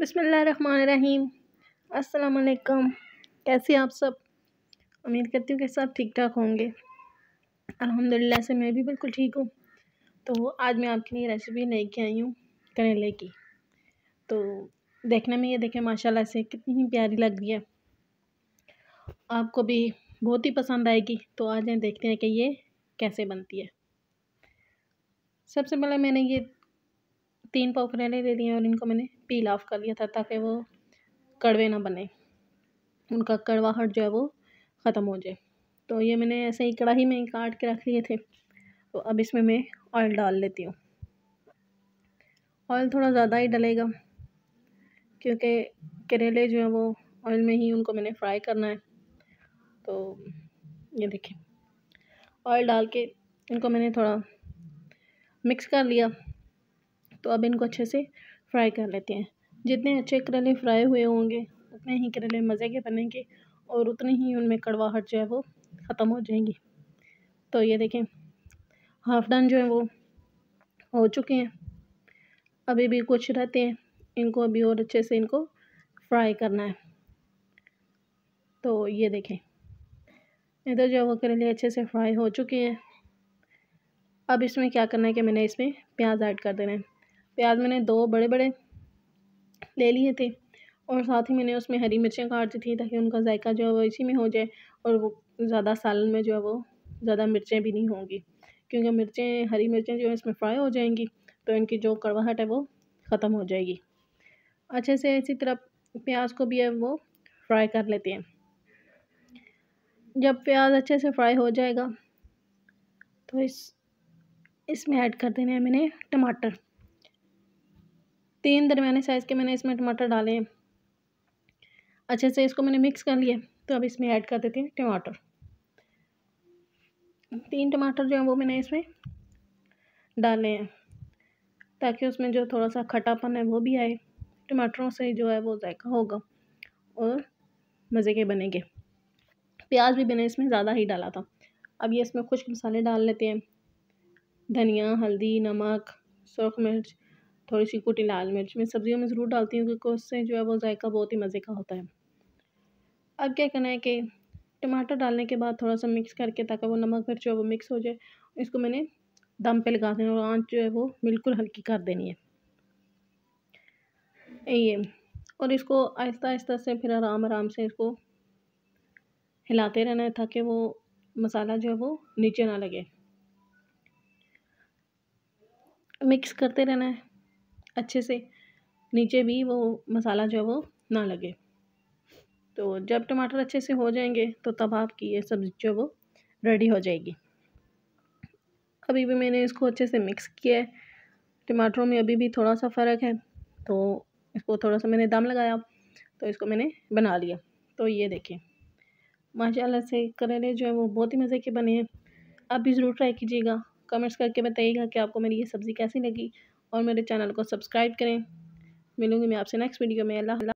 बसमीम अस्सलाम कैसे आप सब उम्मीद करती हूँ कि सब ठीक ठाक होंगे अल्हम्दुलिल्लाह से मैं भी बिल्कुल ठीक हूँ तो आज मैं आपके लिए रेसिपी लेके आई हूँ करेले की तो देखने में ये देखें माशाल्लाह से कितनी ही प्यारी लग रही है आपको भी बहुत ही पसंद आएगी तो आज हम देखते हैं कि ये कैसे बनती है सबसे पहले मैंने ये तीन पाव ले लिए और इनको मैंने पील ऑफ कर लिया था ताकि वो कड़वे ना बने उनका कड़वाहट जो है वो ख़त्म हो जाए तो ये मैंने ऐसे ही कढ़ाई में ही काट के रख लिए थे तो अब इसमें मैं ऑयल डाल लेती हूँ ऑयल थोड़ा ज़्यादा ही डलेगा क्योंकि करेले जो है वो ऑयल में ही उनको मैंने फ्राई करना है तो ये देखिए ऑयल डाल के इनको मैंने थोड़ा मिक्स कर लिया तो अब इनको अच्छे से फ्राई कर लेते हैं जितने अच्छे करेले फ्राई हुए होंगे उतने ही करेले मज़े के बनेंगे और उतने ही उनमें कड़वाहट जो है वो ख़त्म हो जाएंगी तो ये देखें हाफ डन जो है वो हो चुके हैं अभी भी कुछ रहते हैं इनको अभी और अच्छे से इनको फ्राई करना है तो ये देखें इधर जो है वो करेले अच्छे से फ्राई हो चुके हैं अब इसमें क्या करना है कि मैंने इसमें प्याज ऐड कर देना है प्याज मैंने दो बड़े बड़े ले लिए थे और साथ ही मैंने उसमें हरी मिर्चें काट दी थी ताकि उनका जायका जो है वो इसी में हो जाए और वो ज़्यादा सालन में जो है वो ज़्यादा मिर्चें भी नहीं होंगी क्योंकि मिर्चें हरी मिर्चें जो है इसमें फ्राई हो जाएंगी तो इनकी जो कड़वाहट है वो ख़त्म हो जाएगी अच्छे से इसी तरह प्याज को भी वो फ्राई कर लेते हैं जब प्याज अच्छे से फ्राई हो जाएगा तो इस इसमें ऐड कर देने हैं मैंने टमाटर तीन दरमियाने साइज़ के मैंने इसमें टमाटर डाले हैं अच्छे से इसको मैंने मिक्स कर लिया तो अब इसमें ऐड कर देती हूँ टमाटर तीन टमाटर जो है वो मैंने इसमें डाले हैं ताकि उसमें जो थोड़ा सा खटापन है वो भी आए टमाटरों से जो है वो जायका होगा और मज़े के बनेंगे प्याज भी मैंने इसमें ज़्यादा ही डाला था अब ये इसमें खुश्क मसाले डाल लेते हैं धनिया हल्दी नमक सूर्ख मिर्च थोड़ी सी कुटी लाल मिर्च मैं सब्ज़ियों में ज़रूर डालती हूँ क्योंकि उससे जो है वो जायका बहुत ही मज़े का होता है अब क्या करना है कि टमाटर डालने के बाद थोड़ा सा मिक्स करके ताकि वो नमक मिर्च जो है वो मिक्स हो जाए इसको मैंने दम पे लगा देना और आँच जो है वो बिल्कुल हल्की कर देनी है ये और इसको आहिस्ता आहिस्ता से फिर आराम आराम से इसको हिलाते रहना है ताकि वो मसाला जो है वो नीचे ना लगे मिक्स करते रहना है अच्छे से नीचे भी वो मसाला जो है वो ना लगे तो जब टमाटर अच्छे से हो जाएंगे तो तब आपकी ये सब्ज़ी जो वो रेडी हो जाएगी अभी भी मैंने इसको अच्छे से मिक्स किया है टमाटरों में अभी भी थोड़ा सा फ़र्क है तो इसको थोड़ा सा मैंने दम लगाया तो इसको मैंने बना लिया तो ये देखें माशाल्लाह से करेले जो है वो बहुत ही मज़े के बने हैं आप भी ज़रूर ट्राई कीजिएगा कमेंट्स करके बताइएगा कि आपको मेरी ये सब्ज़ी कैसी लगी और मेरे चैनल को सब्सक्राइब करें मिलूंगी मैं आपसे नेक्स्ट वीडियो में अल्लाह